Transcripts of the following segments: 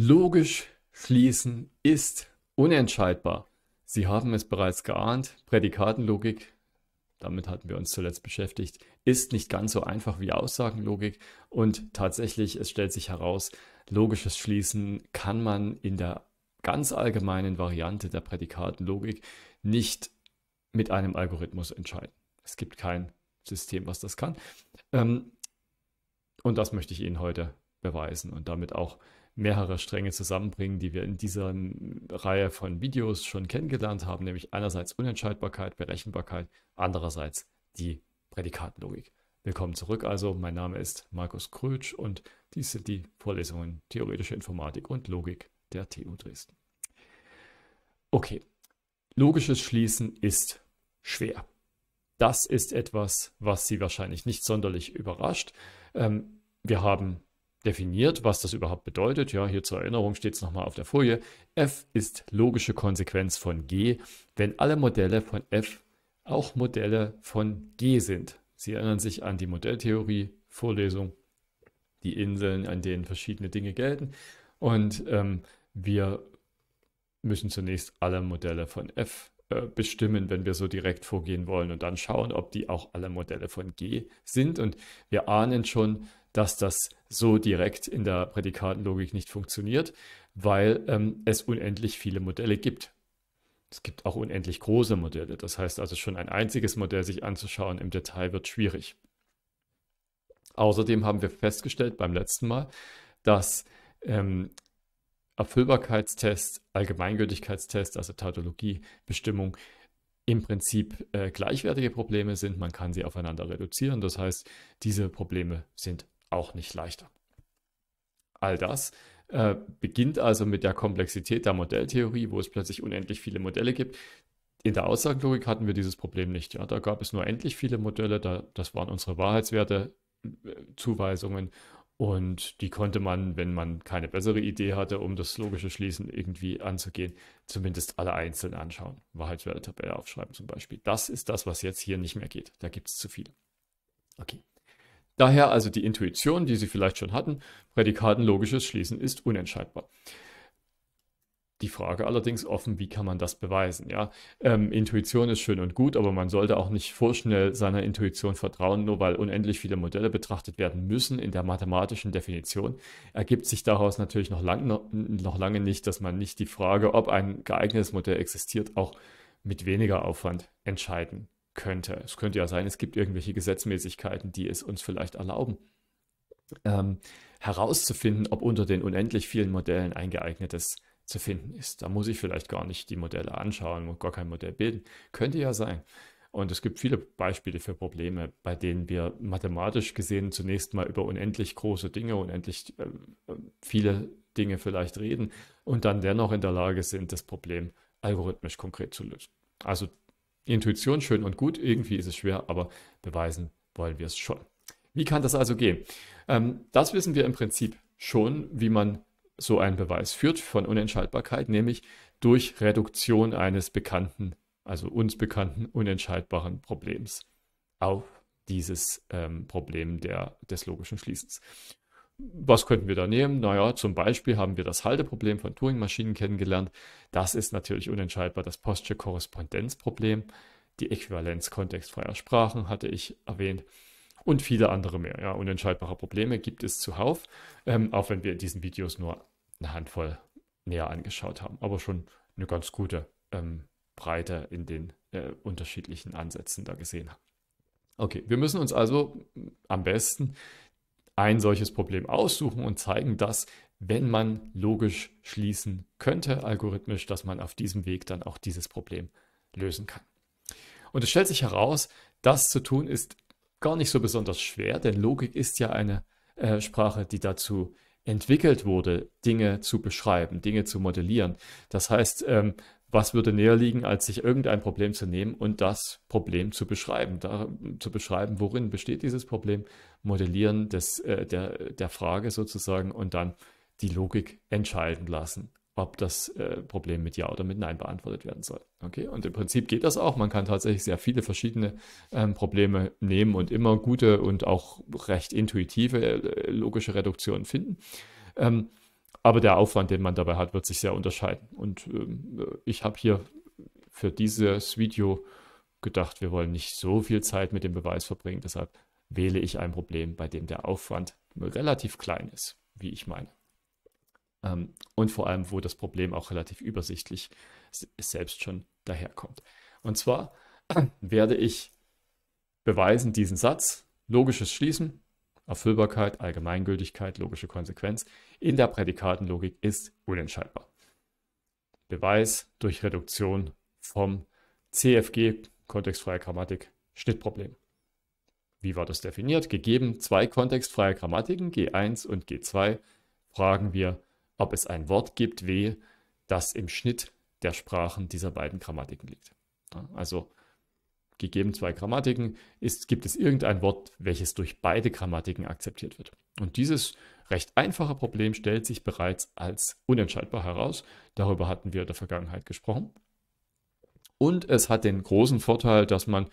Logisch schließen ist unentscheidbar. Sie haben es bereits geahnt, Prädikatenlogik, damit hatten wir uns zuletzt beschäftigt, ist nicht ganz so einfach wie Aussagenlogik und tatsächlich, es stellt sich heraus, logisches Schließen kann man in der ganz allgemeinen Variante der Prädikatenlogik nicht mit einem Algorithmus entscheiden. Es gibt kein System, was das kann. Ähm, und das möchte ich Ihnen heute beweisen und damit auch mehrere Stränge zusammenbringen, die wir in dieser Reihe von Videos schon kennengelernt haben, nämlich einerseits Unentscheidbarkeit, Berechenbarkeit, andererseits die Prädikatlogik. Willkommen zurück also, mein Name ist Markus Krötsch und dies sind die Vorlesungen Theoretische Informatik und Logik der TU Dresden. Okay, logisches Schließen ist schwer. Das ist etwas, was Sie wahrscheinlich nicht sonderlich überrascht. Ähm, wir haben definiert, was das überhaupt bedeutet. Ja, hier zur Erinnerung steht es nochmal auf der Folie. F ist logische Konsequenz von G, wenn alle Modelle von F auch Modelle von G sind. Sie erinnern sich an die Modelltheorie, Vorlesung, die Inseln, an denen verschiedene Dinge gelten. Und ähm, wir müssen zunächst alle Modelle von F äh, bestimmen, wenn wir so direkt vorgehen wollen und dann schauen, ob die auch alle Modelle von G sind. Und wir ahnen schon, dass das so direkt in der Prädikatenlogik nicht funktioniert, weil ähm, es unendlich viele Modelle gibt. Es gibt auch unendlich große Modelle. Das heißt also schon ein einziges Modell sich anzuschauen im Detail wird schwierig. Außerdem haben wir festgestellt beim letzten Mal, dass ähm, Erfüllbarkeitstest, Allgemeingültigkeitstest, also Tautologiebestimmung, im Prinzip äh, gleichwertige Probleme sind. Man kann sie aufeinander reduzieren. Das heißt, diese Probleme sind auch nicht leichter. All das äh, beginnt also mit der Komplexität der Modelltheorie, wo es plötzlich unendlich viele Modelle gibt. In der Aussagenlogik hatten wir dieses Problem nicht. Ja? Da gab es nur endlich viele Modelle, da, das waren unsere Wahrheitswerte, äh, Zuweisungen und die konnte man, wenn man keine bessere Idee hatte, um das logische Schließen irgendwie anzugehen, zumindest alle einzeln anschauen. Wahrheitswerte-Tabelle aufschreiben zum Beispiel. Das ist das, was jetzt hier nicht mehr geht. Da gibt es zu viele. Okay. Daher also die Intuition, die Sie vielleicht schon hatten, Prädikatenlogisches Schließen ist unentscheidbar. Die Frage allerdings offen, wie kann man das beweisen? Ja? Ähm, Intuition ist schön und gut, aber man sollte auch nicht vorschnell seiner Intuition vertrauen, nur weil unendlich viele Modelle betrachtet werden müssen in der mathematischen Definition. Ergibt sich daraus natürlich noch, lang, noch, lange nicht, dass man nicht die Frage, ob ein geeignetes Modell existiert, auch mit weniger Aufwand entscheiden könnte. Es könnte ja sein, es gibt irgendwelche Gesetzmäßigkeiten, die es uns vielleicht erlauben, ähm, herauszufinden, ob unter den unendlich vielen Modellen ein geeignetes zu finden ist. Da muss ich vielleicht gar nicht die Modelle anschauen und gar kein Modell bilden. Könnte ja sein. Und es gibt viele Beispiele für Probleme, bei denen wir mathematisch gesehen zunächst mal über unendlich große Dinge, unendlich äh, viele Dinge vielleicht reden und dann dennoch in der Lage sind, das Problem algorithmisch konkret zu lösen. Also Intuition schön und gut, irgendwie ist es schwer, aber beweisen wollen wir es schon. Wie kann das also gehen? Ähm, das wissen wir im Prinzip schon, wie man so einen Beweis führt von Unentscheidbarkeit, nämlich durch Reduktion eines bekannten, also uns bekannten, unentscheidbaren Problems auf dieses ähm, Problem der, des logischen Schließens was könnten wir da nehmen? Naja, zum Beispiel haben wir das Halteproblem von Turing-Maschinen kennengelernt. Das ist natürlich unentscheidbar. Das postsche Korrespondenzproblem, die Äquivalenz kontextfreier Sprachen hatte ich erwähnt und viele andere mehr. Ja, unentscheidbare Probleme gibt es zuhauf, ähm, auch wenn wir in diesen Videos nur eine Handvoll näher angeschaut haben, aber schon eine ganz gute ähm, Breite in den äh, unterschiedlichen Ansätzen da gesehen haben. Okay, wir müssen uns also am besten ein solches Problem aussuchen und zeigen, dass wenn man logisch schließen könnte, algorithmisch, dass man auf diesem Weg dann auch dieses Problem lösen kann. Und es stellt sich heraus, das zu tun ist gar nicht so besonders schwer, denn Logik ist ja eine äh, Sprache, die dazu entwickelt wurde, Dinge zu beschreiben, Dinge zu modellieren. Das heißt, ähm, was würde näher liegen, als sich irgendein Problem zu nehmen und das Problem zu beschreiben, da, zu beschreiben, worin besteht dieses Problem, modellieren des, äh, der, der Frage sozusagen und dann die Logik entscheiden lassen, ob das äh, Problem mit Ja oder mit Nein beantwortet werden soll. Okay, und im Prinzip geht das auch. Man kann tatsächlich sehr viele verschiedene ähm, Probleme nehmen und immer gute und auch recht intuitive äh, logische Reduktionen finden. Ähm, aber der Aufwand, den man dabei hat, wird sich sehr unterscheiden. Und ähm, ich habe hier für dieses Video gedacht, wir wollen nicht so viel Zeit mit dem Beweis verbringen. Deshalb wähle ich ein Problem, bei dem der Aufwand relativ klein ist, wie ich meine. Ähm, und vor allem, wo das Problem auch relativ übersichtlich selbst schon daherkommt. Und zwar werde ich beweisen diesen Satz, logisches Schließen, Erfüllbarkeit, Allgemeingültigkeit, logische Konsequenz in der Prädikatenlogik ist unentscheidbar. Beweis durch Reduktion vom CFG, kontextfreie Grammatik, Schnittproblem. Wie war das definiert? Gegeben zwei kontextfreie Grammatiken, G1 und G2, fragen wir, ob es ein Wort gibt, W, das im Schnitt der Sprachen dieser beiden Grammatiken liegt. Also gegeben zwei Grammatiken, ist, gibt es irgendein Wort, welches durch beide Grammatiken akzeptiert wird. Und dieses recht einfache Problem stellt sich bereits als unentscheidbar heraus. Darüber hatten wir in der Vergangenheit gesprochen. Und es hat den großen Vorteil, dass man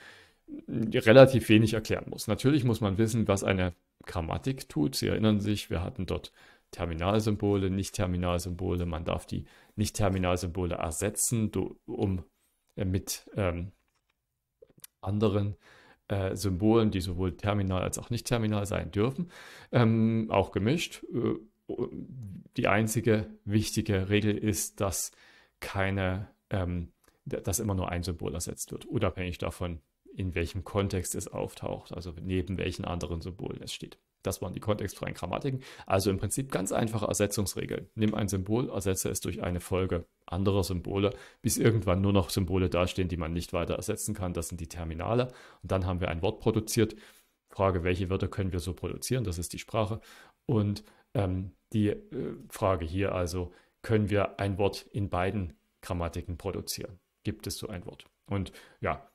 relativ wenig erklären muss. Natürlich muss man wissen, was eine Grammatik tut. Sie erinnern sich, wir hatten dort Terminalsymbole, Nicht-Terminalsymbole. Man darf die Nicht-Terminalsymbole ersetzen, um äh, mit ähm, anderen äh, Symbolen, die sowohl terminal als auch nicht terminal sein dürfen, ähm, auch gemischt. Äh, die einzige wichtige Regel ist, dass keine, ähm, dass immer nur ein Symbol ersetzt wird, unabhängig davon, in welchem Kontext es auftaucht, also neben welchen anderen Symbolen es steht. Das waren die kontextfreien Grammatiken. Also im Prinzip ganz einfache Ersetzungsregeln. Nimm ein Symbol, ersetze es durch eine Folge anderer Symbole, bis irgendwann nur noch Symbole dastehen, die man nicht weiter ersetzen kann. Das sind die Terminale. Und dann haben wir ein Wort produziert. Frage, welche Wörter können wir so produzieren? Das ist die Sprache. Und ähm, die äh, Frage hier also, können wir ein Wort in beiden Grammatiken produzieren? Gibt es so ein Wort? Und ja,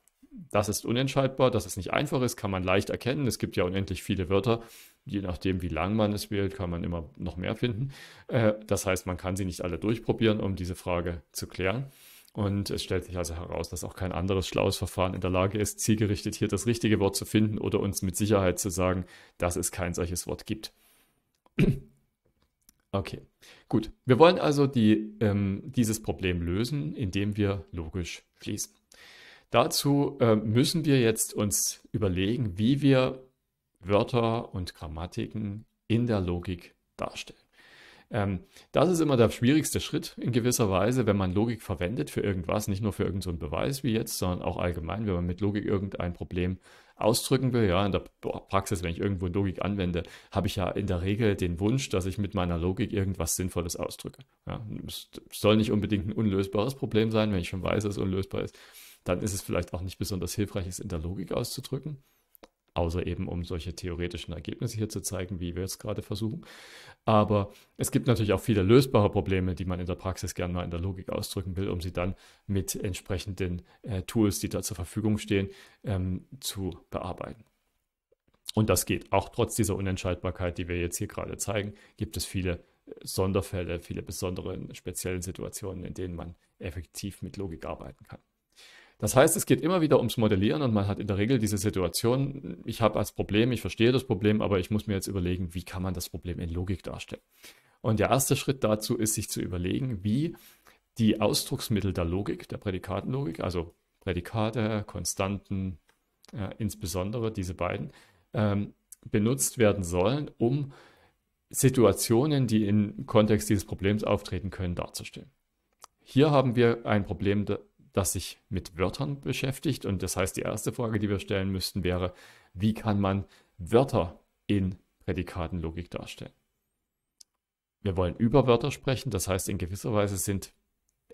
das ist unentscheidbar, dass es nicht einfach ist, kann man leicht erkennen. Es gibt ja unendlich viele Wörter je nachdem, wie lang man es wählt, kann man immer noch mehr finden. Äh, das heißt, man kann sie nicht alle durchprobieren, um diese Frage zu klären. Und es stellt sich also heraus, dass auch kein anderes schlaues Verfahren in der Lage ist, zielgerichtet hier das richtige Wort zu finden oder uns mit Sicherheit zu sagen, dass es kein solches Wort gibt. Okay, gut. Wir wollen also die, ähm, dieses Problem lösen, indem wir logisch schließen. Dazu äh, müssen wir jetzt uns überlegen, wie wir Wörter und Grammatiken in der Logik darstellen. Ähm, das ist immer der schwierigste Schritt in gewisser Weise, wenn man Logik verwendet für irgendwas, nicht nur für irgendeinen so Beweis wie jetzt, sondern auch allgemein, wenn man mit Logik irgendein Problem ausdrücken will. Ja, in der Praxis, wenn ich irgendwo Logik anwende, habe ich ja in der Regel den Wunsch, dass ich mit meiner Logik irgendwas Sinnvolles ausdrücke. Ja, es soll nicht unbedingt ein unlösbares Problem sein, wenn ich schon weiß, dass es unlösbar ist. Dann ist es vielleicht auch nicht besonders hilfreich, es in der Logik auszudrücken außer eben um solche theoretischen Ergebnisse hier zu zeigen, wie wir es gerade versuchen. Aber es gibt natürlich auch viele lösbare Probleme, die man in der Praxis gerne mal in der Logik ausdrücken will, um sie dann mit entsprechenden äh, Tools, die da zur Verfügung stehen, ähm, zu bearbeiten. Und das geht. Auch trotz dieser Unentscheidbarkeit, die wir jetzt hier gerade zeigen, gibt es viele äh, Sonderfälle, viele besondere, spezielle Situationen, in denen man effektiv mit Logik arbeiten kann. Das heißt, es geht immer wieder ums Modellieren und man hat in der Regel diese Situation, ich habe als Problem, ich verstehe das Problem, aber ich muss mir jetzt überlegen, wie kann man das Problem in Logik darstellen. Und der erste Schritt dazu ist, sich zu überlegen, wie die Ausdrucksmittel der Logik, der Prädikatenlogik, also Prädikate, Konstanten, äh, insbesondere diese beiden, ähm, benutzt werden sollen, um Situationen, die im Kontext dieses Problems auftreten können, darzustellen. Hier haben wir ein Problem das sich mit Wörtern beschäftigt. Und das heißt, die erste Frage, die wir stellen müssten, wäre, wie kann man Wörter in Prädikatenlogik darstellen? Wir wollen über Wörter sprechen, das heißt, in gewisser Weise sind,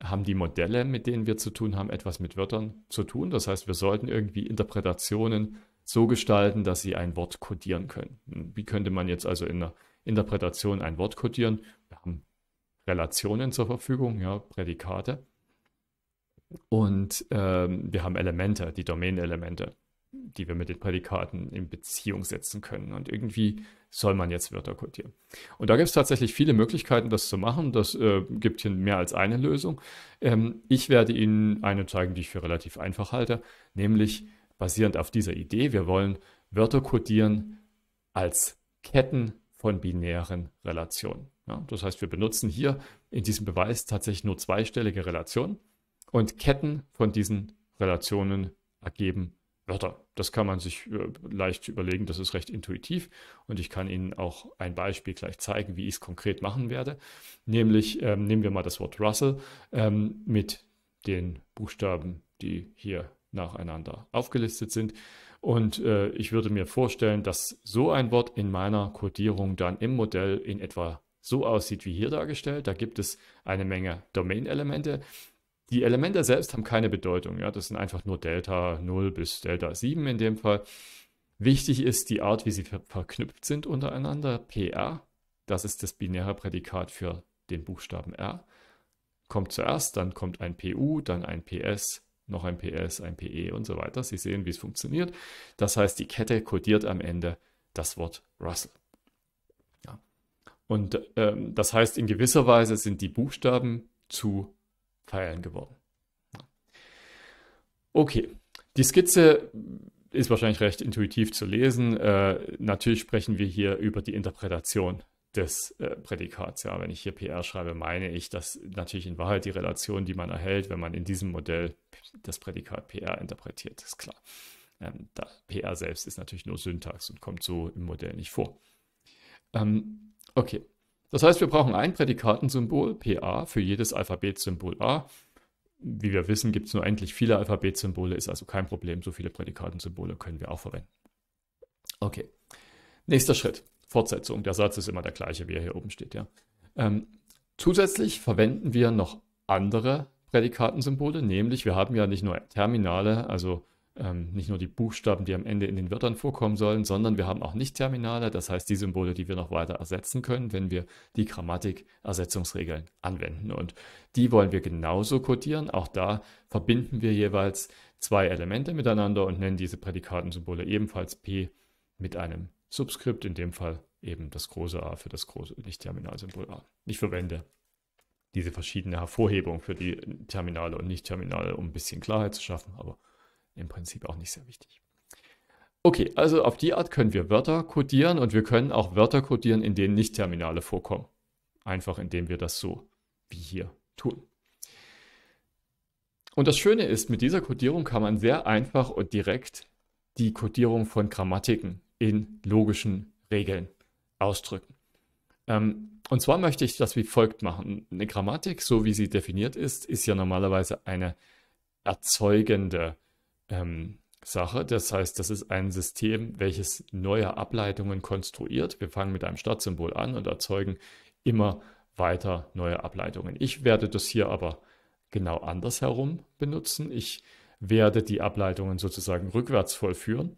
haben die Modelle, mit denen wir zu tun haben, etwas mit Wörtern zu tun. Das heißt, wir sollten irgendwie Interpretationen so gestalten, dass sie ein Wort kodieren können. Wie könnte man jetzt also in einer Interpretation ein Wort kodieren? Wir haben Relationen zur Verfügung, ja, Prädikate. Und ähm, wir haben Elemente, die Domain-Elemente, die wir mit den Prädikaten in Beziehung setzen können. Und irgendwie soll man jetzt Wörter codieren. Und da gibt es tatsächlich viele Möglichkeiten, das zu machen. Das äh, gibt hier mehr als eine Lösung. Ähm, ich werde Ihnen eine zeigen, die ich für relativ einfach halte, nämlich basierend auf dieser Idee, wir wollen Wörter codieren als Ketten von binären Relationen. Ja, das heißt, wir benutzen hier in diesem Beweis tatsächlich nur zweistellige Relationen. Und Ketten von diesen Relationen ergeben Wörter. Das kann man sich äh, leicht überlegen, das ist recht intuitiv. Und ich kann Ihnen auch ein Beispiel gleich zeigen, wie ich es konkret machen werde. Nämlich ähm, nehmen wir mal das Wort Russell ähm, mit den Buchstaben, die hier nacheinander aufgelistet sind. Und äh, ich würde mir vorstellen, dass so ein Wort in meiner Codierung dann im Modell in etwa so aussieht wie hier dargestellt. Da gibt es eine Menge Domain-Elemente. Die Elemente selbst haben keine Bedeutung. Ja? Das sind einfach nur Delta 0 bis Delta 7 in dem Fall. Wichtig ist die Art, wie sie ver verknüpft sind untereinander. PR, das ist das binäre Prädikat für den Buchstaben R. Kommt zuerst, dann kommt ein PU, dann ein PS, noch ein PS, ein PE und so weiter. Sie sehen, wie es funktioniert. Das heißt, die Kette kodiert am Ende das Wort Russell. Ja. Und ähm, das heißt, in gewisser Weise sind die Buchstaben zu Pfeilen geworden. Okay, die Skizze ist wahrscheinlich recht intuitiv zu lesen. Äh, natürlich sprechen wir hier über die Interpretation des äh, Prädikats. Ja, wenn ich hier PR schreibe, meine ich, dass natürlich in Wahrheit die Relation, die man erhält, wenn man in diesem Modell das Prädikat PR interpretiert, ist klar. Ähm, PR selbst ist natürlich nur Syntax und kommt so im Modell nicht vor. Ähm, okay, das heißt, wir brauchen ein Prädikatensymbol, PA, für jedes Alphabetsymbol A. Wie wir wissen, gibt es nur endlich viele Alphabetsymbole, ist also kein Problem. So viele Prädikatensymbole können wir auch verwenden. Okay. Nächster Schritt. Fortsetzung. Der Satz ist immer der gleiche, wie er hier oben steht. Ja. Ähm, zusätzlich verwenden wir noch andere Prädikatensymbole, nämlich wir haben ja nicht nur Terminale, also ähm, nicht nur die Buchstaben, die am Ende in den Wörtern vorkommen sollen, sondern wir haben auch Nicht-Terminale, das heißt die Symbole, die wir noch weiter ersetzen können, wenn wir die Grammatik-Ersetzungsregeln anwenden. Und die wollen wir genauso codieren. Auch da verbinden wir jeweils zwei Elemente miteinander und nennen diese Prädikatensymbole ebenfalls P mit einem Subskript, in dem Fall eben das große A für das große Nicht-Terminalsymbol A. Ich verwende diese verschiedene Hervorhebung für die Terminale und Nicht-Terminale, um ein bisschen Klarheit zu schaffen, aber im Prinzip auch nicht sehr wichtig. Okay, also auf die Art können wir Wörter codieren und wir können auch Wörter codieren, in denen nicht Terminale vorkommen. Einfach indem wir das so wie hier tun. Und das Schöne ist, mit dieser Codierung kann man sehr einfach und direkt die Codierung von Grammatiken in logischen Regeln ausdrücken. Ähm, und zwar möchte ich das wie folgt machen. Eine Grammatik, so wie sie definiert ist, ist ja normalerweise eine erzeugende ähm, Sache. Das heißt, das ist ein System, welches neue Ableitungen konstruiert. Wir fangen mit einem Startsymbol an und erzeugen immer weiter neue Ableitungen. Ich werde das hier aber genau andersherum benutzen. Ich werde die Ableitungen sozusagen rückwärts vollführen,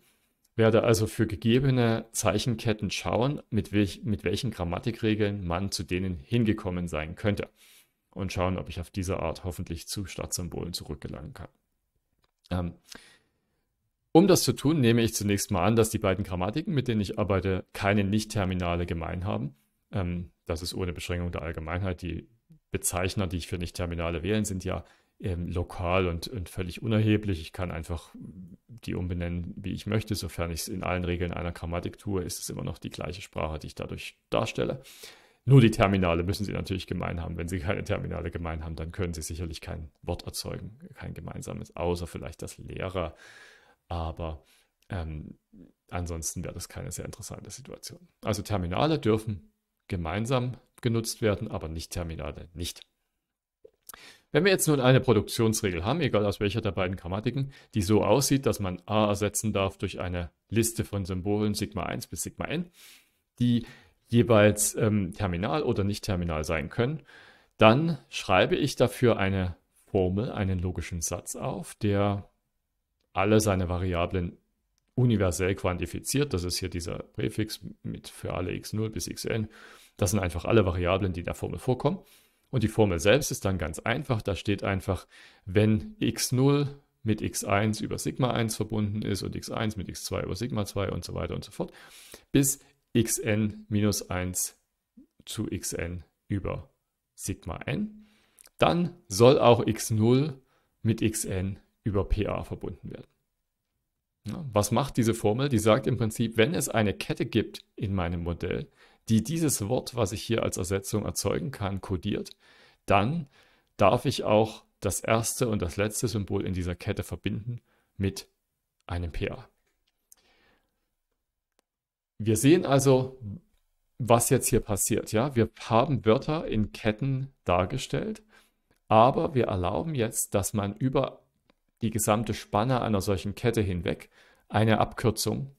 werde also für gegebene Zeichenketten schauen, mit, welch, mit welchen Grammatikregeln man zu denen hingekommen sein könnte und schauen, ob ich auf diese Art hoffentlich zu Startsymbolen zurückgelangen kann. Ähm, um das zu tun, nehme ich zunächst mal an, dass die beiden Grammatiken, mit denen ich arbeite, keine Nicht-Terminale gemein haben. Ähm, das ist ohne Beschränkung der Allgemeinheit. Die Bezeichner, die ich für Nicht-Terminale wähle, sind ja ähm, lokal und, und völlig unerheblich. Ich kann einfach die umbenennen, wie ich möchte. Sofern ich es in allen Regeln einer Grammatik tue, ist es immer noch die gleiche Sprache, die ich dadurch darstelle. Nur die Terminale müssen sie natürlich gemein haben. Wenn sie keine Terminale gemein haben, dann können sie sicherlich kein Wort erzeugen, kein gemeinsames, außer vielleicht das Lehrer. Aber ähm, ansonsten wäre das keine sehr interessante Situation. Also Terminale dürfen gemeinsam genutzt werden, aber nicht Terminale nicht. Wenn wir jetzt nun eine Produktionsregel haben, egal aus welcher der beiden Grammatiken, die so aussieht, dass man a ersetzen darf durch eine Liste von Symbolen Sigma 1 bis Sigma n, die jeweils ähm, terminal oder nicht terminal sein können, dann schreibe ich dafür eine Formel, einen logischen Satz auf, der alle seine Variablen universell quantifiziert. Das ist hier dieser Präfix mit für alle x0 bis xn. Das sind einfach alle Variablen, die in der Formel vorkommen. Und die Formel selbst ist dann ganz einfach. Da steht einfach, wenn x0 mit x1 über Sigma 1 verbunden ist und x1 mit x2 über Sigma 2 und so weiter und so fort, bis xn minus 1 zu xn über Sigma n. Dann soll auch x0 mit xn über PA verbunden werden. Was macht diese Formel? Die sagt im Prinzip, wenn es eine Kette gibt in meinem Modell, die dieses Wort, was ich hier als Ersetzung erzeugen kann, kodiert, dann darf ich auch das erste und das letzte Symbol in dieser Kette verbinden mit einem PA. Wir sehen also, was jetzt hier passiert. Ja, wir haben Wörter in Ketten dargestellt, aber wir erlauben jetzt, dass man über die gesamte Spanne einer solchen Kette hinweg eine Abkürzung,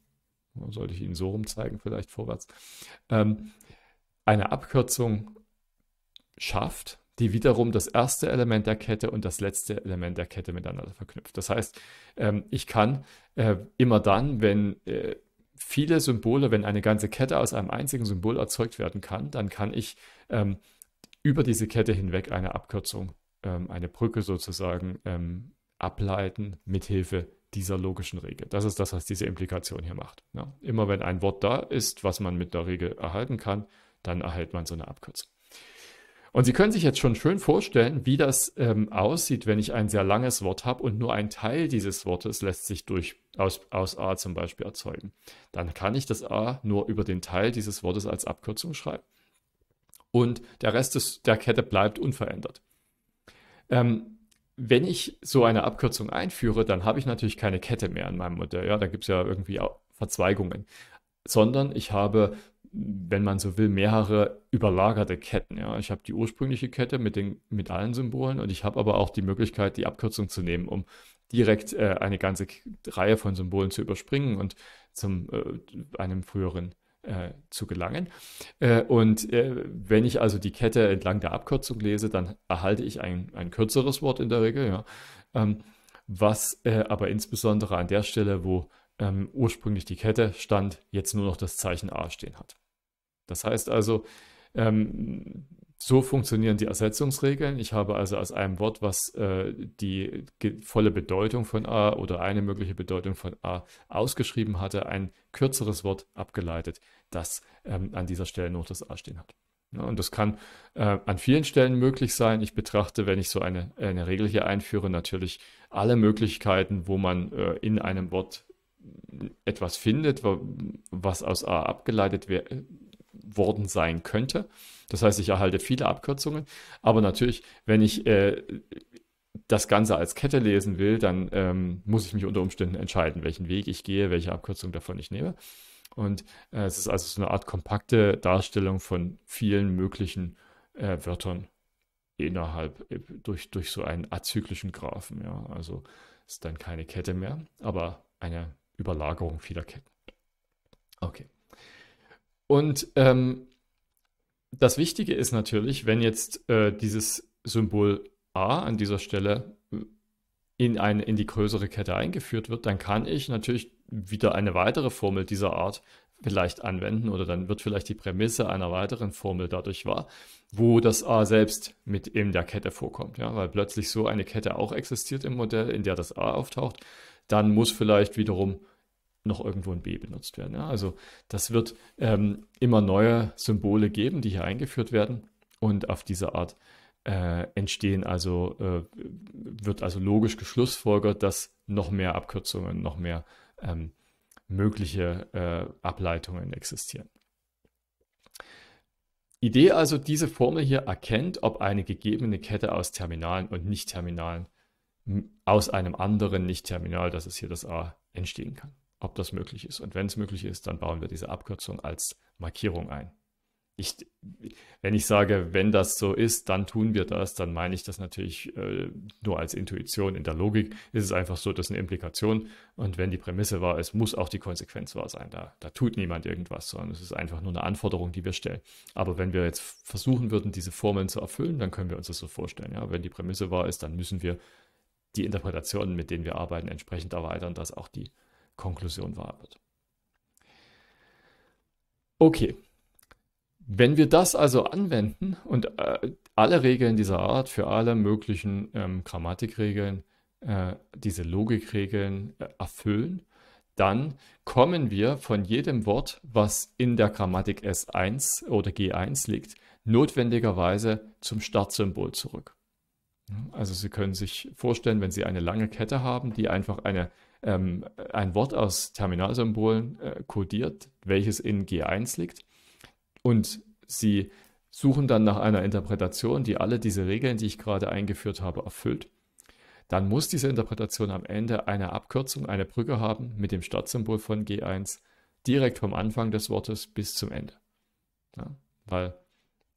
sollte ich Ihnen so rum vielleicht vorwärts, ähm, eine Abkürzung schafft, die wiederum das erste Element der Kette und das letzte Element der Kette miteinander verknüpft. Das heißt, ähm, ich kann äh, immer dann, wenn äh, viele Symbole, wenn eine ganze Kette aus einem einzigen Symbol erzeugt werden kann, dann kann ich ähm, über diese Kette hinweg eine Abkürzung, ähm, eine Brücke sozusagen ähm, ableiten mithilfe dieser logischen Regel. Das ist das, was diese Implikation hier macht. Ja. Ne? Immer wenn ein Wort da ist, was man mit der Regel erhalten kann, dann erhält man so eine Abkürzung. Und Sie können sich jetzt schon schön vorstellen, wie das ähm, aussieht, wenn ich ein sehr langes Wort habe und nur ein Teil dieses Wortes lässt sich durch, aus, aus A zum Beispiel erzeugen. Dann kann ich das A nur über den Teil dieses Wortes als Abkürzung schreiben. Und der Rest des, der Kette bleibt unverändert. Ähm, wenn ich so eine Abkürzung einführe, dann habe ich natürlich keine Kette mehr in meinem Modell. Ja, da gibt es ja irgendwie Verzweigungen, sondern ich habe wenn man so will, mehrere überlagerte Ketten. Ja. Ich habe die ursprüngliche Kette mit, den, mit allen Symbolen und ich habe aber auch die Möglichkeit, die Abkürzung zu nehmen, um direkt äh, eine ganze Reihe von Symbolen zu überspringen und zum äh, einem früheren äh, zu gelangen. Äh, und äh, wenn ich also die Kette entlang der Abkürzung lese, dann erhalte ich ein, ein kürzeres Wort in der Regel, ja. ähm, was äh, aber insbesondere an der Stelle, wo ähm, ursprünglich die Kette stand, jetzt nur noch das Zeichen A stehen hat. Das heißt also, ähm, so funktionieren die Ersetzungsregeln. Ich habe also aus einem Wort, was äh, die volle Bedeutung von A oder eine mögliche Bedeutung von A ausgeschrieben hatte, ein kürzeres Wort abgeleitet, das ähm, an dieser Stelle noch das A stehen hat. Ja, und das kann äh, an vielen Stellen möglich sein. Ich betrachte, wenn ich so eine, eine Regel hier einführe, natürlich alle Möglichkeiten, wo man äh, in einem Wort etwas findet, was aus A abgeleitet wird worden sein könnte. Das heißt, ich erhalte viele Abkürzungen. Aber natürlich, wenn ich äh, das Ganze als Kette lesen will, dann ähm, muss ich mich unter Umständen entscheiden, welchen Weg ich gehe, welche Abkürzung davon ich nehme. Und äh, es ist also so eine Art kompakte Darstellung von vielen möglichen äh, Wörtern innerhalb äh, durch, durch so einen azyklischen Graphen. Ja. Also ist dann keine Kette mehr, aber eine Überlagerung vieler Ketten. Okay. Und ähm, das Wichtige ist natürlich, wenn jetzt äh, dieses Symbol A an dieser Stelle äh, in, eine, in die größere Kette eingeführt wird, dann kann ich natürlich wieder eine weitere Formel dieser Art vielleicht anwenden oder dann wird vielleicht die Prämisse einer weiteren Formel dadurch wahr, wo das A selbst mit in der Kette vorkommt. Ja? Weil plötzlich so eine Kette auch existiert im Modell, in der das A auftaucht, dann muss vielleicht wiederum noch irgendwo ein B benutzt werden. Ja? Also das wird ähm, immer neue Symbole geben, die hier eingeführt werden und auf diese Art äh, entstehen also äh, wird also logisch geschlussfolgert, dass noch mehr Abkürzungen, noch mehr ähm, mögliche äh, Ableitungen existieren. Idee also, diese Formel hier erkennt, ob eine gegebene Kette aus Terminalen und Nicht-Terminalen aus einem anderen Nicht-Terminal, das ist hier das A, entstehen kann ob das möglich ist. Und wenn es möglich ist, dann bauen wir diese Abkürzung als Markierung ein. Ich, wenn ich sage, wenn das so ist, dann tun wir das, dann meine ich das natürlich äh, nur als Intuition. In der Logik ist es einfach so, das ist eine Implikation. Und wenn die Prämisse wahr ist, muss auch die Konsequenz wahr sein. Da, da tut niemand irgendwas, sondern es ist einfach nur eine Anforderung, die wir stellen. Aber wenn wir jetzt versuchen würden, diese Formeln zu erfüllen, dann können wir uns das so vorstellen. Ja? Wenn die Prämisse wahr ist, dann müssen wir die Interpretationen, mit denen wir arbeiten, entsprechend erweitern, dass auch die Konklusion wahr wird. Okay, wenn wir das also anwenden und äh, alle Regeln dieser Art für alle möglichen ähm, Grammatikregeln, äh, diese Logikregeln äh, erfüllen, dann kommen wir von jedem Wort, was in der Grammatik S1 oder G1 liegt, notwendigerweise zum Startsymbol zurück. Also Sie können sich vorstellen, wenn Sie eine lange Kette haben, die einfach eine ähm, ein Wort aus Terminalsymbolen äh, kodiert, welches in G1 liegt. Und sie suchen dann nach einer Interpretation, die alle diese Regeln, die ich gerade eingeführt habe, erfüllt. Dann muss diese Interpretation am Ende eine Abkürzung, eine Brücke haben mit dem Startsymbol von G1 direkt vom Anfang des Wortes bis zum Ende. Ja, weil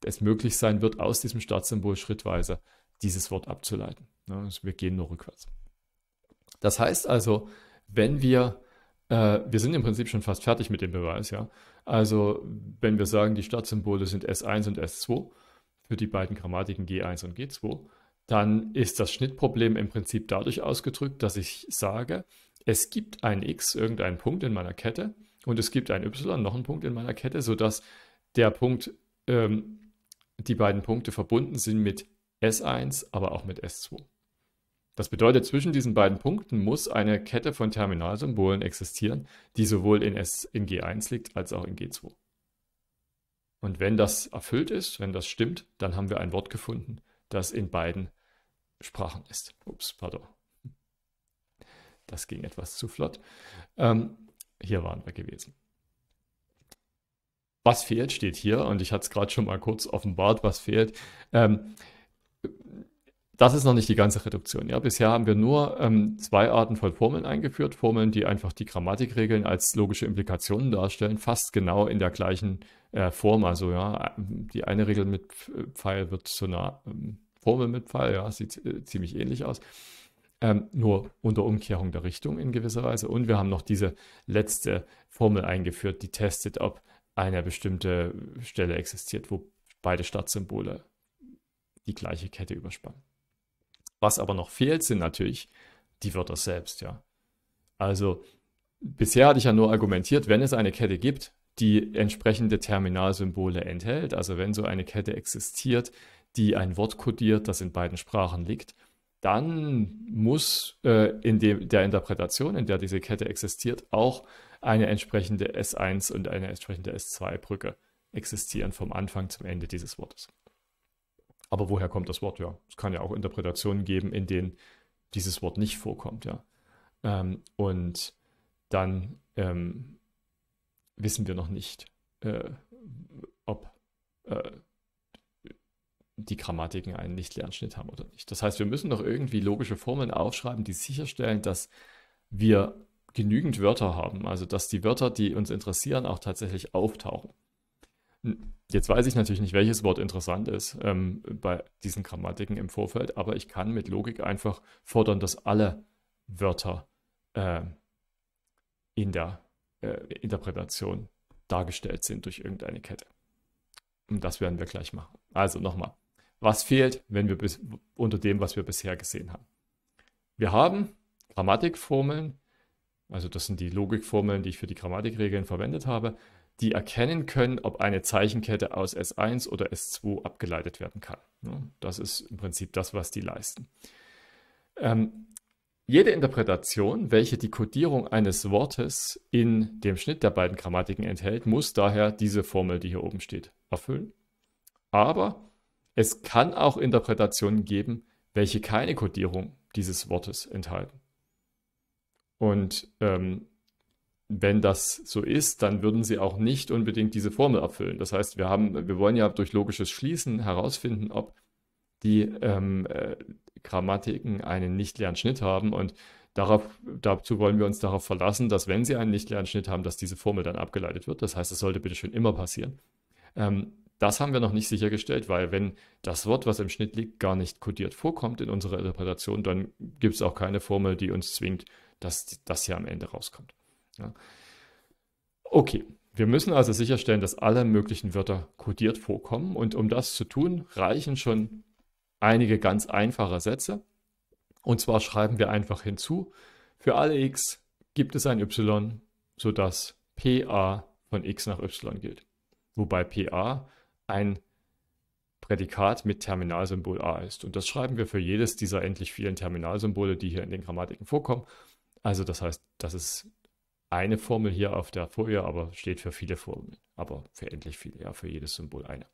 es möglich sein wird, aus diesem Startsymbol schrittweise dieses Wort abzuleiten. Ja, also wir gehen nur rückwärts. Das heißt also, wenn wir, äh, wir sind im Prinzip schon fast fertig mit dem Beweis, ja. Also, wenn wir sagen, die Startsymbole sind S1 und S2 für die beiden Grammatiken G1 und G2, dann ist das Schnittproblem im Prinzip dadurch ausgedrückt, dass ich sage, es gibt ein X, irgendeinen Punkt in meiner Kette und es gibt ein Y, noch einen Punkt in meiner Kette, sodass der Punkt, ähm, die beiden Punkte verbunden sind mit S1, aber auch mit S2. Das bedeutet, zwischen diesen beiden Punkten muss eine Kette von Terminalsymbolen existieren, die sowohl in, S, in G1 liegt als auch in G2. Und wenn das erfüllt ist, wenn das stimmt, dann haben wir ein Wort gefunden, das in beiden Sprachen ist. Ups, pardon. Das ging etwas zu flott. Ähm, hier waren wir gewesen. Was fehlt, steht hier, und ich hatte es gerade schon mal kurz offenbart, was fehlt. Ähm, das ist noch nicht die ganze Reduktion. Ja, bisher haben wir nur ähm, zwei Arten von Formeln eingeführt. Formeln, die einfach die Grammatikregeln als logische Implikationen darstellen, fast genau in der gleichen äh, Form. Also ja, ähm, die eine Regel mit äh, Pfeil wird zu einer ähm, Formel mit Pfeil, ja, sieht äh, ziemlich ähnlich aus. Ähm, nur unter Umkehrung der Richtung in gewisser Weise. Und wir haben noch diese letzte Formel eingeführt, die testet, ob eine bestimmte Stelle existiert, wo beide Startsymbole die gleiche Kette überspannen. Was aber noch fehlt, sind natürlich die Wörter selbst, ja. Also bisher hatte ich ja nur argumentiert, wenn es eine Kette gibt, die entsprechende Terminalsymbole enthält, also wenn so eine Kette existiert, die ein Wort kodiert, das in beiden Sprachen liegt, dann muss äh, in dem, der Interpretation, in der diese Kette existiert, auch eine entsprechende S1 und eine entsprechende S2-Brücke existieren vom Anfang zum Ende dieses Wortes. Aber woher kommt das Wort? Ja, es kann ja auch Interpretationen geben, in denen dieses Wort nicht vorkommt. Ja, ähm, und dann ähm, wissen wir noch nicht, äh, ob äh, die Grammatiken einen Nicht-Lernschnitt haben oder nicht. Das heißt, wir müssen noch irgendwie logische Formeln aufschreiben, die sicherstellen, dass wir genügend Wörter haben, also dass die Wörter, die uns interessieren, auch tatsächlich auftauchen. Jetzt weiß ich natürlich nicht, welches Wort interessant ist ähm, bei diesen Grammatiken im Vorfeld, aber ich kann mit Logik einfach fordern, dass alle Wörter äh, in der äh, Interpretation dargestellt sind durch irgendeine Kette. Und das werden wir gleich machen. Also nochmal, was fehlt, wenn wir bis, unter dem, was wir bisher gesehen haben? Wir haben Grammatikformeln, also das sind die Logikformeln, die ich für die Grammatikregeln verwendet habe, die erkennen können, ob eine Zeichenkette aus S1 oder S2 abgeleitet werden kann. Das ist im Prinzip das, was die leisten. Ähm, jede Interpretation, welche die Kodierung eines Wortes in dem Schnitt der beiden Grammatiken enthält, muss daher diese Formel, die hier oben steht, erfüllen. Aber es kann auch Interpretationen geben, welche keine Kodierung dieses Wortes enthalten. Und ähm, wenn das so ist, dann würden sie auch nicht unbedingt diese Formel erfüllen. Das heißt, wir haben, wir wollen ja durch logisches Schließen herausfinden, ob die ähm, äh, Grammatiken einen nicht leeren Schnitt haben und darauf, dazu wollen wir uns darauf verlassen, dass wenn sie einen nicht leeren Schnitt haben, dass diese Formel dann abgeleitet wird. Das heißt, es sollte bitte schön immer passieren. Ähm, das haben wir noch nicht sichergestellt, weil wenn das Wort, was im Schnitt liegt, gar nicht kodiert vorkommt in unserer Interpretation, dann gibt es auch keine Formel, die uns zwingt, dass das hier am Ende rauskommt. Ja. Okay, wir müssen also sicherstellen, dass alle möglichen Wörter kodiert vorkommen. Und um das zu tun, reichen schon einige ganz einfache Sätze. Und zwar schreiben wir einfach hinzu, für alle x gibt es ein y, sodass pa von x nach y gilt. Wobei pa ein Prädikat mit Terminalsymbol a ist. Und das schreiben wir für jedes dieser endlich vielen Terminalsymbole, die hier in den Grammatiken vorkommen. Also das heißt, das ist eine Formel hier auf der Folie, aber steht für viele Formeln. Aber für endlich viele, ja, für jedes Symbol eine.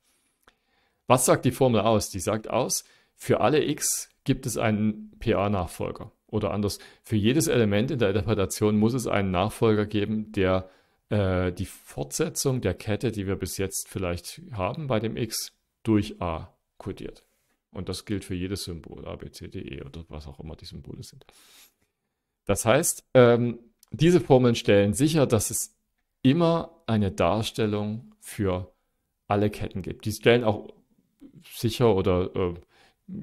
Was sagt die Formel aus? Die sagt aus, für alle x gibt es einen PA-Nachfolger. Oder anders, für jedes Element in der Interpretation muss es einen Nachfolger geben, der äh, die Fortsetzung der Kette, die wir bis jetzt vielleicht haben bei dem x, durch a kodiert. Und das gilt für jedes Symbol, A, B, C, D, E oder was auch immer die Symbole sind. Das heißt, ähm, diese Formeln stellen sicher, dass es immer eine Darstellung für alle Ketten gibt. Die stellen auch sicher oder äh,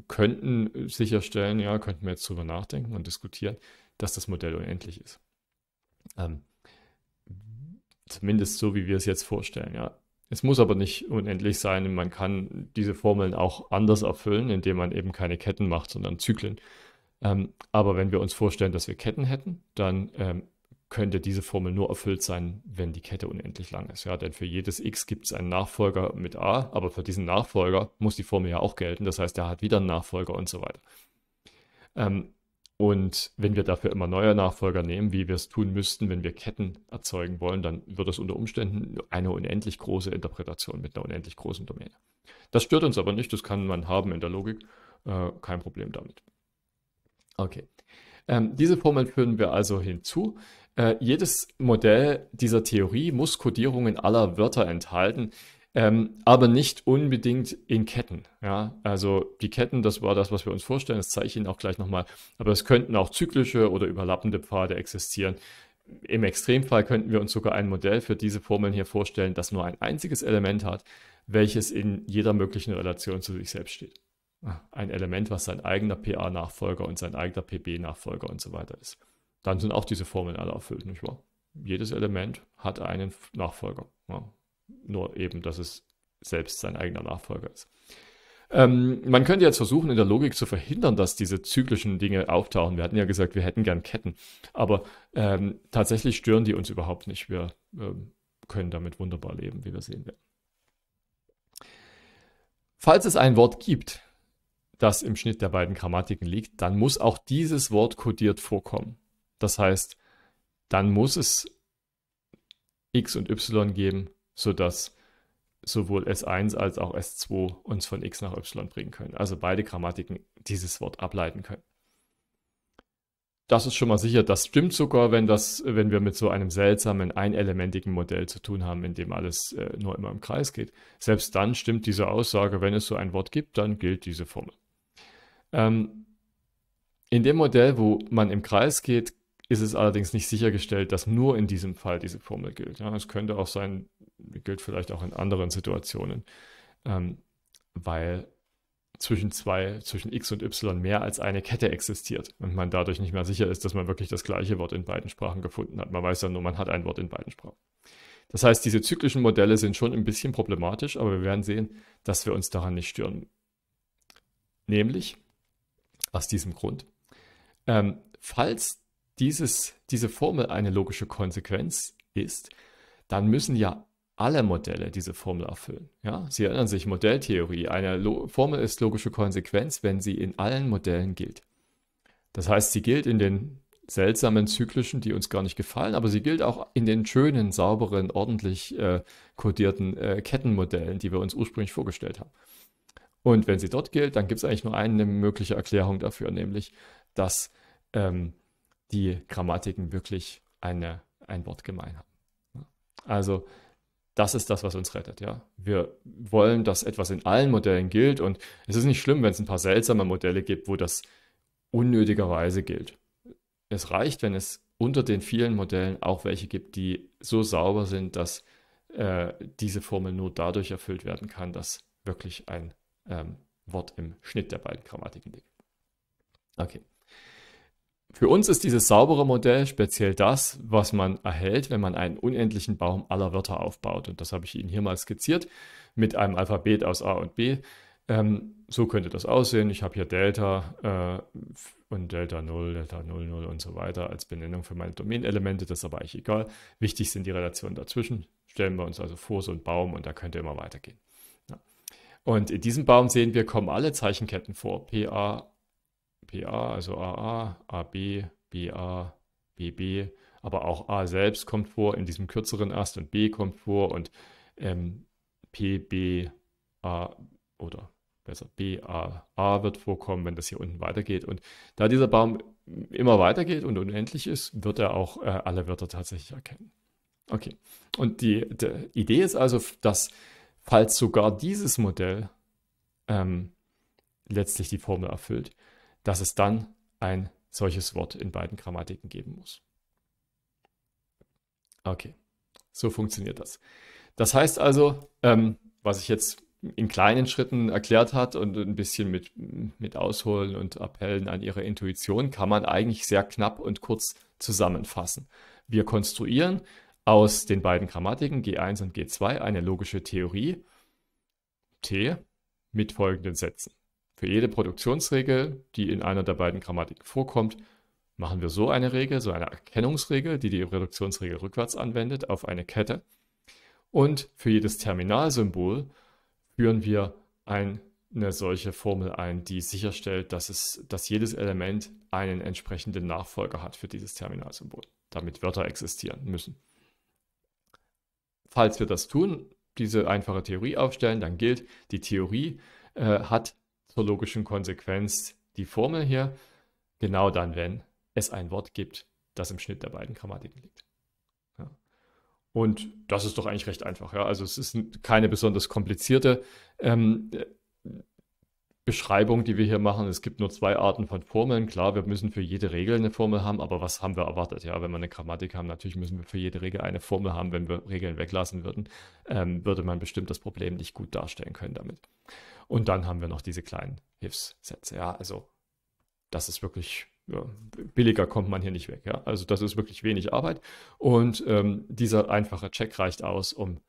könnten sicherstellen, ja, könnten wir jetzt drüber nachdenken und diskutieren, dass das Modell unendlich ist. Ähm, zumindest so, wie wir es jetzt vorstellen, ja. Es muss aber nicht unendlich sein man kann diese Formeln auch anders erfüllen, indem man eben keine Ketten macht, sondern Zyklen. Ähm, aber wenn wir uns vorstellen, dass wir Ketten hätten, dann ähm, könnte diese Formel nur erfüllt sein, wenn die Kette unendlich lang ist. Ja, denn für jedes x gibt es einen Nachfolger mit a, aber für diesen Nachfolger muss die Formel ja auch gelten. Das heißt, er hat wieder einen Nachfolger und so weiter. Ähm, und wenn wir dafür immer neue Nachfolger nehmen, wie wir es tun müssten, wenn wir Ketten erzeugen wollen, dann wird es unter Umständen eine unendlich große Interpretation mit einer unendlich großen Domäne. Das stört uns aber nicht, das kann man haben in der Logik, äh, kein Problem damit. Okay. Ähm, diese Formeln führen wir also hinzu. Äh, jedes Modell dieser Theorie muss Codierungen aller Wörter enthalten, ähm, aber nicht unbedingt in Ketten. Ja? Also die Ketten, das war das, was wir uns vorstellen, das zeige ich Ihnen auch gleich nochmal. Aber es könnten auch zyklische oder überlappende Pfade existieren. Im Extremfall könnten wir uns sogar ein Modell für diese Formeln hier vorstellen, das nur ein einziges Element hat, welches in jeder möglichen Relation zu sich selbst steht. Ah, ein Element, was sein eigener PA-Nachfolger und sein eigener PB-Nachfolger und so weiter ist dann sind auch diese Formeln alle erfüllt, nicht wahr? Jedes Element hat einen Nachfolger. Ja. Nur eben, dass es selbst sein eigener Nachfolger ist. Ähm, man könnte jetzt versuchen, in der Logik zu verhindern, dass diese zyklischen Dinge auftauchen. Wir hatten ja gesagt, wir hätten gern Ketten, aber ähm, tatsächlich stören die uns überhaupt nicht. Wir ähm, können damit wunderbar leben, wie wir sehen werden. Falls es ein Wort gibt, das im Schnitt der beiden Grammatiken liegt, dann muss auch dieses Wort kodiert vorkommen. Das heißt, dann muss es x und y geben, sodass sowohl S1 als auch S2 uns von x nach y bringen können. Also beide Grammatiken dieses Wort ableiten können. Das ist schon mal sicher, das stimmt sogar, wenn, das, wenn wir mit so einem seltsamen, einelementigen Modell zu tun haben, in dem alles äh, nur immer im Kreis geht. Selbst dann stimmt diese Aussage, wenn es so ein Wort gibt, dann gilt diese Formel. Ähm, in dem Modell, wo man im Kreis geht, ist es allerdings nicht sichergestellt, dass nur in diesem Fall diese Formel gilt. Ja, es könnte auch sein, gilt vielleicht auch in anderen Situationen, ähm, weil zwischen zwei, zwischen x und y mehr als eine Kette existiert und man dadurch nicht mehr sicher ist, dass man wirklich das gleiche Wort in beiden Sprachen gefunden hat. Man weiß ja nur, man hat ein Wort in beiden Sprachen. Das heißt, diese zyklischen Modelle sind schon ein bisschen problematisch, aber wir werden sehen, dass wir uns daran nicht stören. Nämlich aus diesem Grund. Ähm, falls dieses, diese Formel eine logische Konsequenz ist, dann müssen ja alle Modelle diese Formel erfüllen. Ja? Sie erinnern sich, Modelltheorie. Eine Lo Formel ist logische Konsequenz, wenn sie in allen Modellen gilt. Das heißt, sie gilt in den seltsamen zyklischen, die uns gar nicht gefallen, aber sie gilt auch in den schönen, sauberen, ordentlich äh, kodierten äh, Kettenmodellen, die wir uns ursprünglich vorgestellt haben. Und wenn sie dort gilt, dann gibt es eigentlich nur eine mögliche Erklärung dafür, nämlich dass ähm, die Grammatiken wirklich eine, ein Wort gemein haben. Also das ist das, was uns rettet. Ja? Wir wollen, dass etwas in allen Modellen gilt und es ist nicht schlimm, wenn es ein paar seltsame Modelle gibt, wo das unnötigerweise gilt. Es reicht, wenn es unter den vielen Modellen auch welche gibt, die so sauber sind, dass äh, diese Formel nur dadurch erfüllt werden kann, dass wirklich ein ähm, Wort im Schnitt der beiden Grammatiken liegt. Okay. Für uns ist dieses saubere Modell speziell das, was man erhält, wenn man einen unendlichen Baum aller Wörter aufbaut. Und das habe ich Ihnen hier mal skizziert mit einem Alphabet aus A und B. Ähm, so könnte das aussehen. Ich habe hier Delta äh, und Delta 0, Delta 0, 0 und so weiter als Benennung für meine Domänelemente. Das ist aber eigentlich egal. Wichtig sind die Relationen dazwischen. Stellen wir uns also vor, so einen Baum und da könnte immer weitergehen. Ja. Und in diesem Baum sehen wir, kommen alle Zeichenketten vor. P, A, PA, also AA, AB, BA, BB, aber auch A selbst kommt vor in diesem kürzeren Ast und B kommt vor und ähm, PB, A oder besser BA, A wird vorkommen, wenn das hier unten weitergeht. Und da dieser Baum immer weitergeht und unendlich ist, wird er auch äh, alle Wörter tatsächlich erkennen. Okay, und die, die, Idee ist also, dass falls sogar dieses Modell ähm, letztlich die Formel erfüllt, dass es dann ein solches Wort in beiden Grammatiken geben muss. Okay, so funktioniert das. Das heißt also, ähm, was ich jetzt in kleinen Schritten erklärt hat und ein bisschen mit, mit Ausholen und Appellen an ihre Intuition, kann man eigentlich sehr knapp und kurz zusammenfassen. Wir konstruieren aus den beiden Grammatiken G1 und G2 eine logische Theorie T mit folgenden Sätzen. Für jede Produktionsregel, die in einer der beiden Grammatiken vorkommt, machen wir so eine Regel, so eine Erkennungsregel, die die Reduktionsregel rückwärts anwendet auf eine Kette. Und für jedes Terminalsymbol führen wir ein, eine solche Formel ein, die sicherstellt, dass, es, dass jedes Element einen entsprechenden Nachfolger hat für dieses Terminalsymbol, damit Wörter existieren müssen. Falls wir das tun, diese einfache Theorie aufstellen, dann gilt, die Theorie äh, hat zur logischen Konsequenz die Formel hier, genau dann, wenn es ein Wort gibt, das im Schnitt der beiden Grammatiken liegt. Ja. Und das ist doch eigentlich recht einfach. Ja. Also es ist keine besonders komplizierte ähm, äh, Beschreibung, die wir hier machen. Es gibt nur zwei Arten von Formeln. Klar, wir müssen für jede Regel eine Formel haben, aber was haben wir erwartet? Ja, wenn wir eine Grammatik haben, natürlich müssen wir für jede Regel eine Formel haben. Wenn wir Regeln weglassen würden, ähm, würde man bestimmt das Problem nicht gut darstellen können damit. Und dann haben wir noch diese kleinen Hilfssätze. Ja, also das ist wirklich ja, billiger kommt man hier nicht weg. Ja? Also das ist wirklich wenig Arbeit. Und ähm, dieser einfache Check reicht aus, um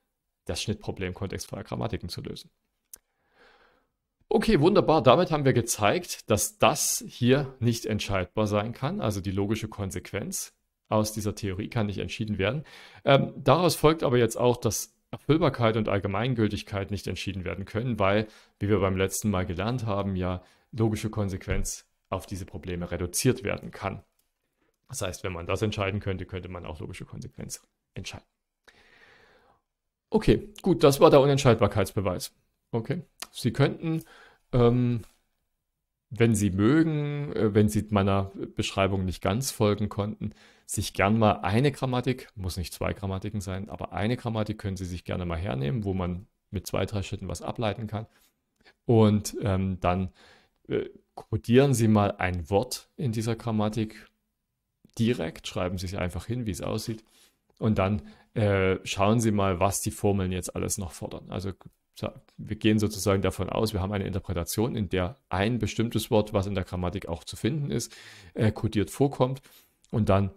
das Schnittproblem kontextfreier Grammatiken zu lösen. Okay, wunderbar. Damit haben wir gezeigt, dass das hier nicht entscheidbar sein kann. Also die logische Konsequenz aus dieser Theorie kann nicht entschieden werden. Ähm, daraus folgt aber jetzt auch, dass Erfüllbarkeit und Allgemeingültigkeit nicht entschieden werden können, weil, wie wir beim letzten Mal gelernt haben, ja logische Konsequenz auf diese Probleme reduziert werden kann. Das heißt, wenn man das entscheiden könnte, könnte man auch logische Konsequenz entscheiden. Okay, gut, das war der Unentscheidbarkeitsbeweis. Okay, Sie könnten ähm, wenn Sie mögen, äh, wenn Sie meiner Beschreibung nicht ganz folgen konnten, sich gern mal eine Grammatik, muss nicht zwei Grammatiken sein, aber eine Grammatik können Sie sich gerne mal hernehmen, wo man mit zwei, drei Schritten was ableiten kann. Und ähm, dann äh, codieren Sie mal ein Wort in dieser Grammatik direkt, schreiben Sie es einfach hin, wie es aussieht. Und dann äh, schauen Sie mal, was die Formeln jetzt alles noch fordern. Also wir gehen sozusagen davon aus, wir haben eine Interpretation, in der ein bestimmtes Wort, was in der Grammatik auch zu finden ist, äh, kodiert vorkommt. Und dann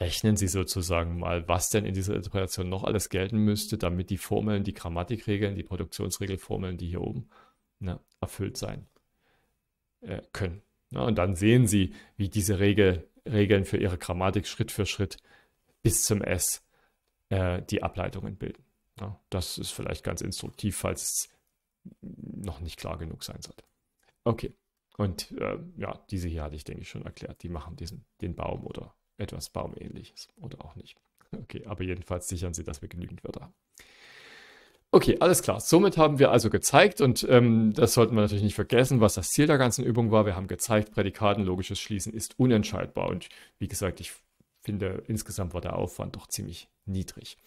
rechnen Sie sozusagen mal, was denn in dieser Interpretation noch alles gelten müsste, damit die Formeln, die Grammatikregeln, die Produktionsregelformeln, die hier oben ne, erfüllt sein äh, können. Na, und dann sehen Sie, wie diese Regel, Regeln für Ihre Grammatik Schritt für Schritt bis zum S äh, die Ableitungen bilden. Ja, das ist vielleicht ganz instruktiv, falls es noch nicht klar genug sein sollte. Okay. Und äh, ja, diese hier hatte ich, denke ich, schon erklärt. Die machen diesen, den Baum oder etwas Baumähnliches oder auch nicht. Okay, aber jedenfalls sichern sie, dass wir genügend Wörter haben. Okay, alles klar. Somit haben wir also gezeigt, und ähm, das sollten wir natürlich nicht vergessen, was das Ziel der ganzen Übung war. Wir haben gezeigt, Prädikatenlogisches Schließen ist unentscheidbar. Und wie gesagt, ich finde, insgesamt war der Aufwand doch ziemlich niedrig.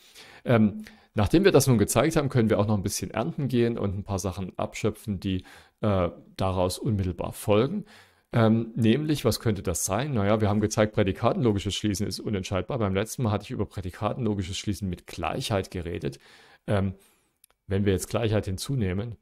Ähm, nachdem wir das nun gezeigt haben, können wir auch noch ein bisschen ernten gehen und ein paar Sachen abschöpfen, die äh, daraus unmittelbar folgen. Ähm, nämlich, was könnte das sein? Naja, wir haben gezeigt, prädikatenlogisches Schließen ist unentscheidbar. Beim letzten Mal hatte ich über prädikatenlogisches Schließen mit Gleichheit geredet. Ähm, wenn wir jetzt Gleichheit hinzunehmen,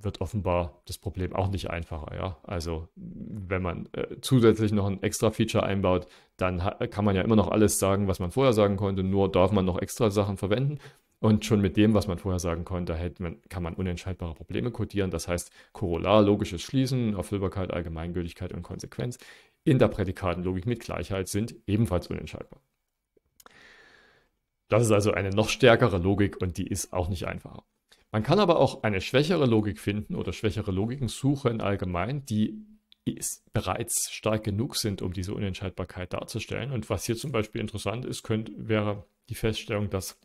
wird offenbar das Problem auch nicht einfacher. Ja? Also wenn man äh, zusätzlich noch ein extra Feature einbaut, dann kann man ja immer noch alles sagen, was man vorher sagen konnte, nur darf man noch extra Sachen verwenden. Und schon mit dem, was man vorher sagen konnte, halt man, kann man unentscheidbare Probleme codieren. Das heißt, Korollar, logisches Schließen, Erfüllbarkeit, Allgemeingültigkeit und Konsequenz in der Prädikatenlogik mit Gleichheit sind ebenfalls unentscheidbar. Das ist also eine noch stärkere Logik und die ist auch nicht einfacher. Man kann aber auch eine schwächere Logik finden oder schwächere Logiken suchen allgemein, die bereits stark genug sind, um diese Unentscheidbarkeit darzustellen. Und was hier zum Beispiel interessant ist, könnte, wäre die Feststellung, dass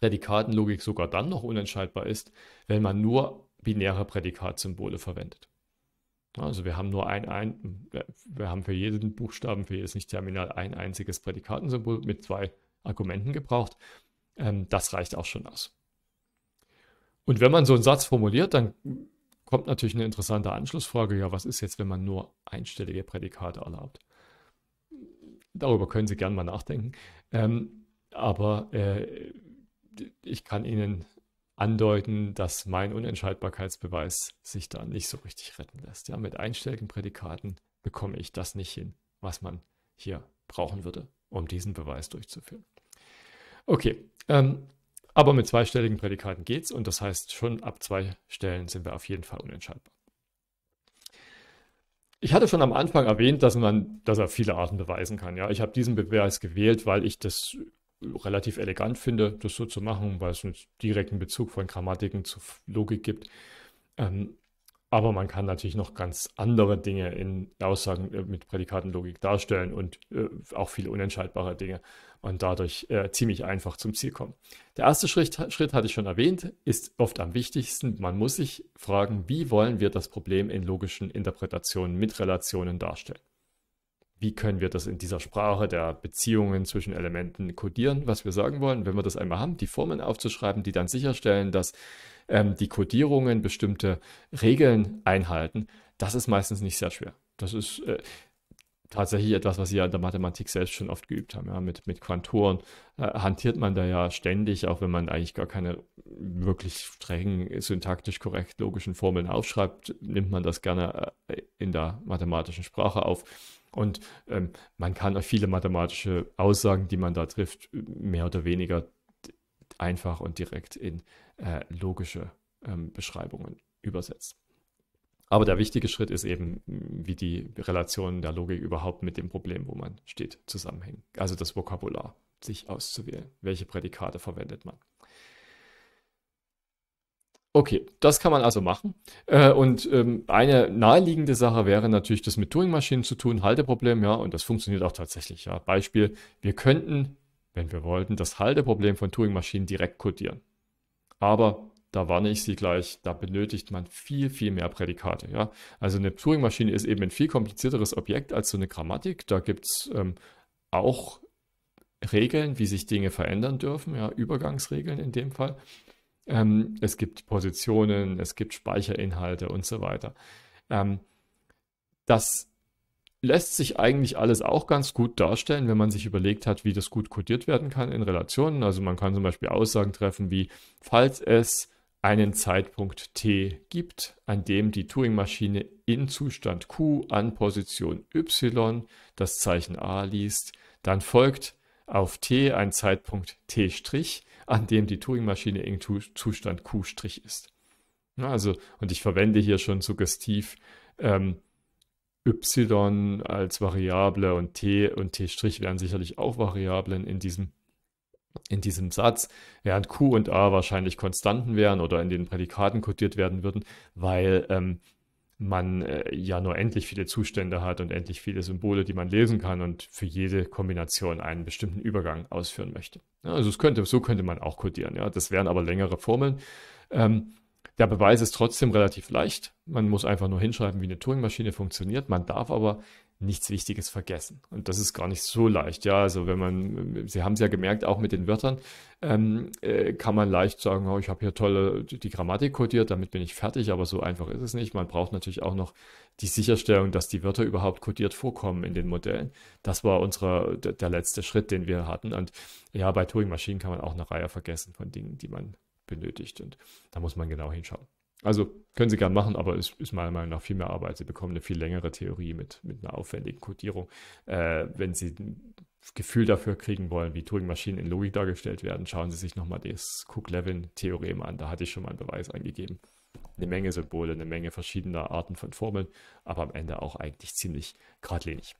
Prädikatenlogik sogar dann noch unentscheidbar ist, wenn man nur binäre Prädikatsymbole verwendet. Also wir haben nur ein, ein wir haben für jeden Buchstaben, für jedes Nicht-Terminal ein einziges Prädikatensymbol mit zwei Argumenten gebraucht. Ähm, das reicht auch schon aus. Und wenn man so einen Satz formuliert, dann kommt natürlich eine interessante Anschlussfrage. Ja, was ist jetzt, wenn man nur einstellige Prädikate erlaubt? Darüber können Sie gerne mal nachdenken. Ähm, aber äh, ich kann Ihnen andeuten, dass mein Unentscheidbarkeitsbeweis sich da nicht so richtig retten lässt. Ja, mit einstelligen Prädikaten bekomme ich das nicht hin, was man hier brauchen würde, um diesen Beweis durchzuführen. Okay, ähm, aber mit zweistelligen Prädikaten geht's und das heißt, schon ab zwei Stellen sind wir auf jeden Fall unentscheidbar. Ich hatte schon am Anfang erwähnt, dass man, das auf viele Arten beweisen kann. Ja, ich habe diesen Beweis gewählt, weil ich das relativ elegant finde, das so zu machen, weil es einen direkten Bezug von Grammatiken zu Logik gibt. Ähm, aber man kann natürlich noch ganz andere Dinge in Aussagen äh, mit Prädikatenlogik darstellen und äh, auch viele unentscheidbare Dinge und dadurch äh, ziemlich einfach zum Ziel kommen. Der erste Schritt, Schritt hatte ich schon erwähnt, ist oft am wichtigsten. Man muss sich fragen, wie wollen wir das Problem in logischen Interpretationen mit Relationen darstellen? Wie können wir das in dieser Sprache der Beziehungen zwischen Elementen kodieren, was wir sagen wollen? Wenn wir das einmal haben, die Formeln aufzuschreiben, die dann sicherstellen, dass ähm, die Kodierungen bestimmte Regeln einhalten, das ist meistens nicht sehr schwer. Das ist, äh, tatsächlich etwas, was sie ja in der Mathematik selbst schon oft geübt haben. Ja, mit, mit Quantoren äh, hantiert man da ja ständig, auch wenn man eigentlich gar keine wirklich strengen, syntaktisch korrekt logischen Formeln aufschreibt, nimmt man das gerne äh, in der mathematischen Sprache auf. Und ähm, man kann auch viele mathematische Aussagen, die man da trifft, mehr oder weniger einfach und direkt in äh, logische ähm, Beschreibungen übersetzen. Aber der wichtige Schritt ist eben, wie die Relationen der Logik überhaupt mit dem Problem, wo man steht, zusammenhängen. Also das Vokabular sich auszuwählen. Welche Prädikate verwendet man? Okay, das kann man also machen. Äh, und ähm, eine naheliegende Sache wäre natürlich, das mit Turing-Maschinen zu tun, Halteproblem, ja, und das funktioniert auch tatsächlich. Ja. Beispiel, wir könnten, wenn wir wollten, das Halteproblem von Turing-Maschinen direkt codieren. Aber da warne ich Sie gleich, da benötigt man viel, viel mehr Prädikate. Ja? Also eine Turing-Maschine ist eben ein viel komplizierteres Objekt als so eine Grammatik. Da gibt es ähm, auch Regeln, wie sich Dinge verändern dürfen, ja? Übergangsregeln in dem Fall. Ähm, es gibt Positionen, es gibt Speicherinhalte und so weiter. Ähm, das lässt sich eigentlich alles auch ganz gut darstellen, wenn man sich überlegt hat, wie das gut codiert werden kann in Relationen. Also man kann zum Beispiel Aussagen treffen wie, falls es einen Zeitpunkt t gibt, an dem die Turing-Maschine in Zustand q an Position y das Zeichen a liest, dann folgt auf t ein Zeitpunkt t', an dem die Turing-Maschine in Zustand q' ist. Also, und ich verwende hier schon suggestiv ähm, y als Variable und t und t' wären sicherlich auch Variablen in diesem in diesem Satz, während Q und A wahrscheinlich Konstanten wären oder in den Prädikaten kodiert werden würden, weil ähm, man äh, ja nur endlich viele Zustände hat und endlich viele Symbole, die man lesen kann und für jede Kombination einen bestimmten Übergang ausführen möchte. Ja, also es könnte, so könnte man auch kodieren. Ja? Das wären aber längere Formeln. Ähm, der Beweis ist trotzdem relativ leicht. Man muss einfach nur hinschreiben, wie eine Turing-Maschine funktioniert. Man darf aber nichts Wichtiges vergessen. Und das ist gar nicht so leicht. Ja, also wenn man, Sie haben es ja gemerkt, auch mit den Wörtern ähm, äh, kann man leicht sagen, oh, ich habe hier tolle die Grammatik codiert, damit bin ich fertig. Aber so einfach ist es nicht. Man braucht natürlich auch noch die Sicherstellung, dass die Wörter überhaupt codiert vorkommen in den Modellen. Das war unsere der letzte Schritt, den wir hatten. Und ja, bei Turing-Maschinen kann man auch eine Reihe vergessen von Dingen, die man benötigt. Und da muss man genau hinschauen. Also können sie gern machen, aber es ist meiner Meinung nach viel mehr Arbeit. Sie bekommen eine viel längere Theorie mit, mit einer aufwendigen Codierung. Äh, wenn sie ein Gefühl dafür kriegen wollen, wie Turing-Maschinen in Logik dargestellt werden, schauen sie sich nochmal das Cook-Levin-Theorem an. Da hatte ich schon mal einen Beweis eingegeben. Eine Menge Symbole, eine Menge verschiedener Arten von Formeln, aber am Ende auch eigentlich ziemlich geradlinig.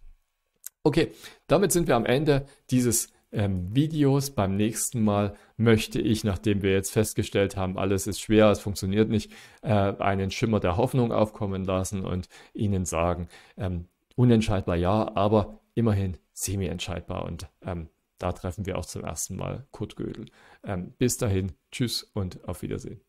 Okay, damit sind wir am Ende dieses ähm, Videos. Beim nächsten Mal möchte ich, nachdem wir jetzt festgestellt haben, alles ist schwer, es funktioniert nicht, äh, einen Schimmer der Hoffnung aufkommen lassen und Ihnen sagen, ähm, unentscheidbar ja, aber immerhin semi-entscheidbar. Und ähm, da treffen wir auch zum ersten Mal Kurt Gödel. Ähm, bis dahin, tschüss und auf Wiedersehen.